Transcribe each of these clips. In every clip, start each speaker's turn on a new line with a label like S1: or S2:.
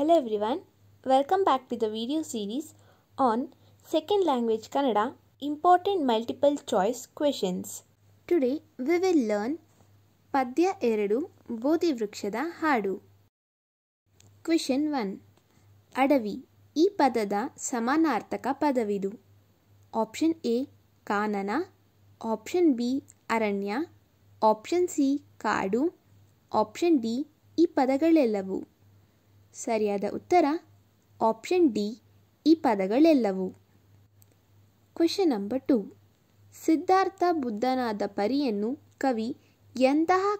S1: Hello everyone, welcome back to the video series on Second Language Kannada Important Multiple Choice Questions. Today we will learn Padya Eradu Bodhi Vrikshada Hadu. 1. One ಅಡವಿ ಈ ಪದದ ಸಮಾನಾರ್ಥಕ Padavidu. Option A Kanana. Option B Aranya. Option C ಕಾಡು Option D ಈ ಪದಗಳೆಲ್ಲವು ಸರಿಯಾದ ಉತ್ತರ option D ಈ ಪದಗಳೆಲ್ಲವೂ ಕ್ವೆಶನ್ ನಂಬರ್ ಟು ಸಿದ್ಧಾರ್ಥ ಬುದ್ಧನಾದ ಪರಿಯನ್ನು ಕವಿ ಎಂತಹ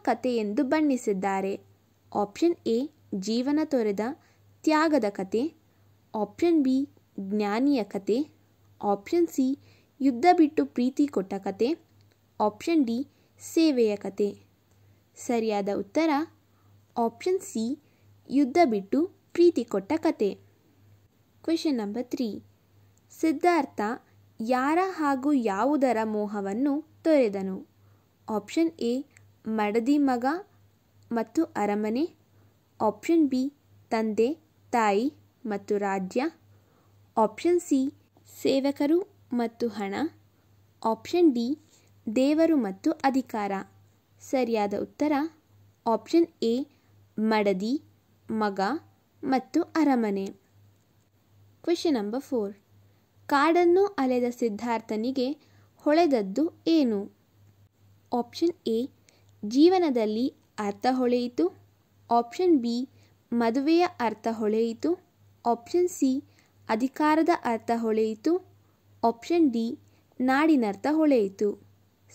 S1: ಎಂದು ಬಣ್ಣಿಸಿದ್ದಾರೆ ಆಪ್ಷನ್ ಎ ಜೀವನ ತೊರೆದ ತ್ಯಾಗದ ಕತೆ ಆಪ್ಷನ್ ಬಿ ಜ್ಞಾನಿಯ ಕತೆ ಆಪ್ಷನ್ ಸಿ ಯುದ್ಧ ಬಿಟ್ಟು ಪ್ರೀತಿ ಕೊಟ್ಟ ಕತೆ ಆಪ್ಷನ್ ಡಿ ಸೇವೆಯ ಕತೆ ಸರಿಯಾದ ಉತ್ತರ ಆಪ್ಷನ್ ಸಿ ಯುದ್ಧ ಬಿಟ್ಟು ಪ್ರೀತಿ ಕೊಟ್ಟ ಕತೆ ಕ್ವೆಶನ್ ನಂಬರ್ ತ್ರೀ ಸಿದ್ಧಾರ್ಥ ಯಾರ ಹಾಗೂ ಯಾವುದರ ಮೋಹವನ್ನು ತೊರೆದನು ಆಪ್ಷನ್ ಎ ಮಡದಿ ಮಗ ಮತ್ತು ಅರಮನೆ ಆಪ್ಷನ್ ಬಿ ತಂದೆ ತಾಯಿ ಮತ್ತು ರಾಜ್ಯ ಆಪ್ಷನ್ ಸಿ ಸೇವಕರು ಮತ್ತು ಹಣ ಆಪ್ಷನ್ ಡಿ ದೇವರು ಮತ್ತು ಅಧಿಕಾರ ಸರಿಯಾದ ಉತ್ತರ ಆಪ್ಷನ್ ಎ ಮಡದಿ ಮಗ ಮತ್ತು ಅರಮನೆ ಕ್ವೆಶನ್ ನಂಬರ್ ಫೋರ್ ಕಾಡನ್ನು ಅಲೆದ ಸಿದ್ಧಾರ್ಥನಿಗೆ ಹೊಳೆದದ್ದು ಏನು ಆಪ್ಷನ್ ಎ ಜೀವನದಲ್ಲಿ ಅರ್ಥ ಹೊಳೆಯಿತು ಆಪ್ಷನ್ ಬಿ ಮದುವೆಯ ಅರ್ಥ ಹೊಳೆಯಿತು ಆಪ್ಷನ್ ಸಿ ಅಧಿಕಾರದ ಅರ್ಥ ಹೊಳೆಯಿತು ಆಪ್ಷನ್ ಡಿ ನಾಡಿನರ್ಥ ಹೊಳೆಯಿತು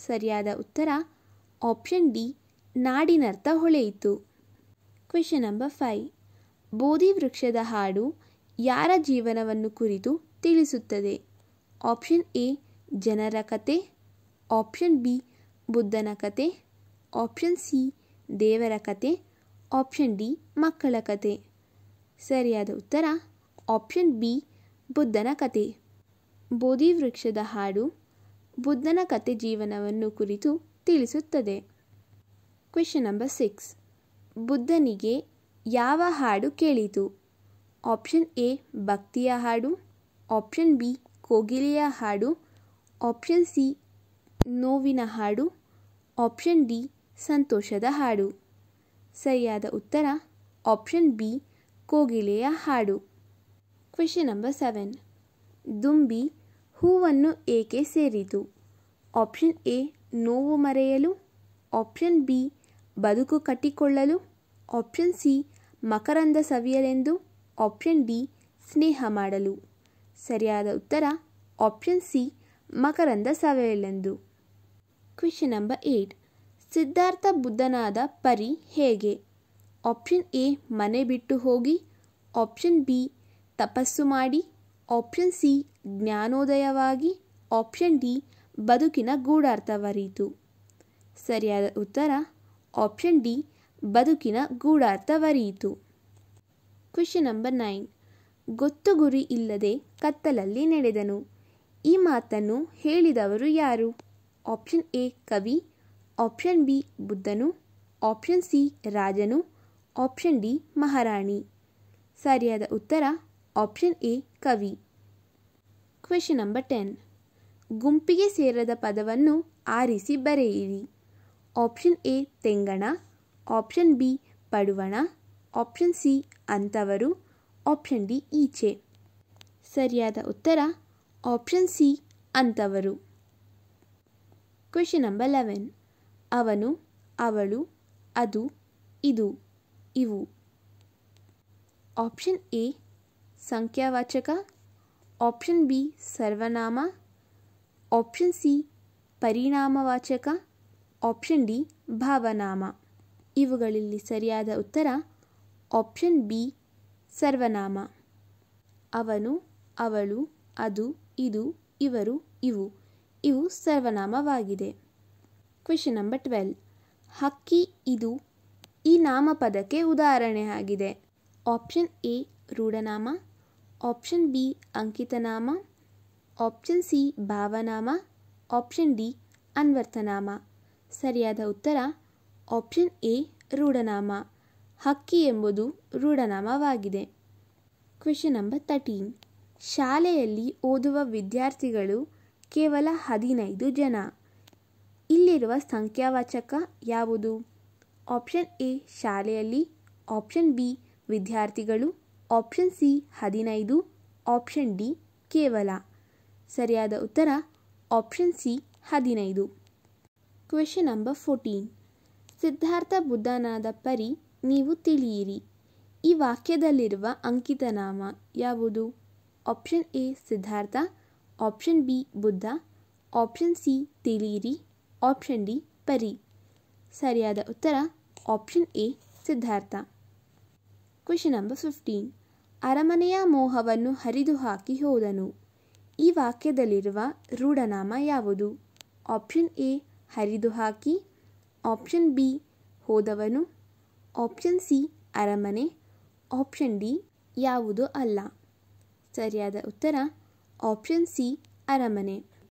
S1: ಸರಿಯಾದ ಉತ್ತರ ಆಪ್ಷನ್ ಡಿ ನಾಡಿನರ್ಥ ಹೊಳೆಯಿತು ಕ್ವೆಶನ್ ನಂಬರ್ ಫೈವ್ ಬೋಧಿ ವೃಕ್ಷದ ಹಾಡು ಯಾರ ಜೀವನವನ್ನು ಕುರಿತು ತಿಳಿಸುತ್ತದೆ ಆಪ್ಷನ್ ಎ ಜನರ ಕತೆ ಆಪ್ಷನ್ ಬಿ ಬುದ್ಧನ ಕತೆ ಆಪ್ಷನ್ ಸಿ ದೇವರ ಕತೆ ಆಪ್ಷನ್ ಡಿ ಮಕ್ಕಳ ಕತೆ ಸರಿಯಾದ ಉತ್ತರ ಆಪ್ಷನ್ ಬಿ ಬುದ್ಧನ ಕತೆ ಬೋಧಿ ವೃಕ್ಷದ ಹಾಡು ಬುದ್ಧನ ಕತೆ ಜೀವನವನ್ನು ಕುರಿತು ತಿಳಿಸುತ್ತದೆ ಕ್ವೆಶನ್ ನಂಬರ್ ಸಿಕ್ಸ್ ಬುದ್ಧನಿಗೆ ಯಾವ ಹಾಡು ಕೇಳಿತು ಆಪ್ಷನ್ ಎ ಭಕ್ತಿಯ ಹಾಡು ಆಪ್ಷನ್ ಬಿ ಕೋಗಿಲೆಯ ಹಾಡು ಆಪ್ಷನ್ ಸಿ ನೋವಿನ ಹಾಡು ಆಪ್ಷನ್ ಡಿ ಸಂತೋಷದ ಹಾಡು ಸರಿಯಾದ ಉತ್ತರ ಆಪ್ಷನ್ ಬಿ ಕೋಗಿಲೆಯ ಹಾಡು ಕ್ವೆಶನ್ ನಂಬರ್ ಸೆವೆನ್ ದುಂಬಿ ಹೂವನ್ನು ಏಕೆ ಸೇರಿತು ಆಪ್ಷನ್ ಎ ನೋವು ಮರೆಯಲು ಆಪ್ಷನ್ ಬಿ ಬದುಕು ಕಟ್ಟಿಕೊಳ್ಳಲು ಆಪ್ಷನ್ ಸಿ ಮಕರಂದ ಸವಿಯಲೆಂದು ಆಪ್ಷನ್ ಡಿ ಸ್ನೇಹ ಮಾಡಲು ಸರಿಯಾದ ಉತ್ತರ ಆಪ್ಷನ್ ಸಿ ಮಕರಂದ ಸವಿಯಲೆಂದು ಕ್ವೆಶನ್ ನಂಬರ್ ಏಯ್ಟ್ ಸಿದ್ಧಾರ್ಥ ಬುದ್ಧನಾದ ಪರಿ ಹೇಗೆ ಆಪ್ಷನ್ ಎ ಮನೆ ಬಿಟ್ಟು ಹೋಗಿ ಆಪ್ಷನ್ ಬಿ ತಪಸ್ಸು ಮಾಡಿ ಆಪ್ಷನ್ ಸಿ ಜ್ಞಾನೋದಯವಾಗಿ ಆಪ್ಷನ್ ಡಿ ಬದುಕಿನ ಗೂಢಾರ್ಥವರಿತು ಸರಿಯಾದ ಉತ್ತರ ಆಪ್ಷನ್ ಡಿ ಬದುಕಿನ ಗೂಢಾರ್ಥವರಿಯಿತು ಕ್ವೆಶನ್ ನಂಬರ್ ನೈನ್ ಗೊತ್ತು ಗುರಿ ಇಲ್ಲದೆ ಕತ್ತಲಲ್ಲಿ ನಡೆದನು ಈ ಮಾತನ್ನು ಹೇಳಿದವರು ಯಾರು ಆಪ್ಷನ್ ಎ ಕವಿ ಆಪ್ಷನ್ ಬಿ ಬುದ್ಧನು ಆಪ್ಷನ್ ಸಿ ರಾಜನು ಆಪ್ಷನ್ ಡಿ ಮಹಾರಾಣಿ ಸರಿಯಾದ ಉತ್ತರ ಆಪ್ಷನ್ ಎ ಕವಿ ಕ್ವೆಶನ್ ನಂಬರ್ ಟೆನ್ ಗುಂಪಿಗೆ ಸೇರದ ಪದವನ್ನು ಆರಿಸಿ ಬರೆಯಿರಿ ಆಪ್ಷನ್ ಎ ತೆಂಗಣ ಆಪ್ಷನ್ ಬಿ ಪಡುವಣ ಆಪ್ಷನ್ ಸಿ ಅಂತವರು ಆಪ್ಷನ್ ಡಿ ಈಚೆ ಸರಿಯಾದ ಉತ್ತರ ಆಪ್ಷನ್ ಸಿ ಅಂತವರು ಕ್ವೆಶನ್ ನಂಬರ್ ಲೆವೆನ್ ಅವನು ಅವಳು ಅದು ಇದು ಇವು ಆಪ್ಷನ್ ಎ ಸಂಖ್ಯಾವಾಚಕ ಆಪ್ಷನ್ ಬಿ ಸರ್ವನಾಮ ಆಪ್ಷನ್ ಸಿ ಪರಿಣಾಮವಾಚಕ ಆಪ್ಷನ್ ಡಿ ಭಾವನಾಮ ಇವುಗಳಲ್ಲಿ ಸರಿಯಾದ ಉತ್ತರ ಆಪ್ಷನ್ ಬಿ ಸರ್ವನಾಮ ಅವನು ಅವಳು ಅದು ಇದು ಇವರು ಇವು ಇವು ಸರ್ವನಾಮವಾಗಿದೆ ಕ್ವೆಶನ್ ನಂಬರ್ ಟ್ವೆಲ್ ಹಕ್ಕಿ ಇದು ಈ ನಾಮಪದಕ್ಕೆ ಉದಾಹರಣೆ ಆಗಿದೆ ಆಪ್ಷನ್ ಎ ರೂಢನಾಮ ಆಪ್ಷನ್ ಬಿ ಅಂಕಿತನಾಮ ಆಪ್ಷನ್ ಸಿ ಭಾವನಾಮ ಆಪ್ಷನ್ ಡಿ ಅನ್ವರ್ಥನಾಮ ಸರಿಯಾದ ಉತ್ತರ ಆಪ್ಷನ್ ಎ ರೂಢನಾಮ ಹಕ್ಕಿ ಎಂಬುದು ರೂಢನಾಮವಾಗಿದೆ ಕ್ವೆಶನ್ ನಂಬರ್ ತರ್ಟೀನ್ ಶಾಲೆಯಲ್ಲಿ ಓದುವ ವಿದ್ಯಾರ್ಥಿಗಳು ಕೇವಲ ಹದಿನೈದು ಜನ ಇಲ್ಲಿರುವ ಸಂಖ್ಯಾವಾಚಕ ಯಾವುದು ಆಪ್ಷನ್ ಎ ಶಾಲೆಯಲ್ಲಿ ಆಪ್ಷನ್ ಬಿ ವಿದ್ಯಾರ್ಥಿಗಳು ಆಪ್ಷನ್ ಸಿ ಹದಿನೈದು ಆಪ್ಷನ್ ಡಿ ಕೇವಲ ಸರಿಯಾದ ಉತ್ತರ ಆಪ್ಷನ್ ಸಿ ಹದಿನೈದು ಕ್ವೆಶನ್ ನಂಬರ್ ಫೋರ್ಟೀನ್ ಸಿದ್ಧಾರ್ಥ ಬುದ್ಧನಾದ ಪರಿ ನೀವು ತಿಳಿಯಿರಿ ಈ ವಾಕ್ಯದಲ್ಲಿರುವ ಅಂಕಿತನಾಮ ಯಾವುದು option A Siddhartha option B Buddha option C ತಿಳಿಯಿರಿ ಆಪ್ಷನ್ ಡಿ ಪರಿ ಸರಿಯಾದ ಉತ್ತರ option A Siddhartha question number fifteen ಅರಮನೆಯ ಮೋಹವನ್ನು ಹರಿದು ಹಾಕಿ ಹೋದನು ಈ ವಾಕ್ಯದಲ್ಲಿರುವ ರೂಢನಾಮ ಯಾವುದು ಆಪ್ಷನ್ ಎ ಹರಿದು ಹಾಕಿ ಆಪ್ಷನ್ ಬಿ ಹೋದವನು ಆಪ್ಷನ್ ಸಿ ಅರಮನೆ ಆಪ್ಷನ್ ಡಿ ಯಾವುದು ಅಲ್ಲ ಸರಿಯಾದ ಉತ್ತರ ಆಪ್ಷನ್ ಸಿ ಅರಮನೆ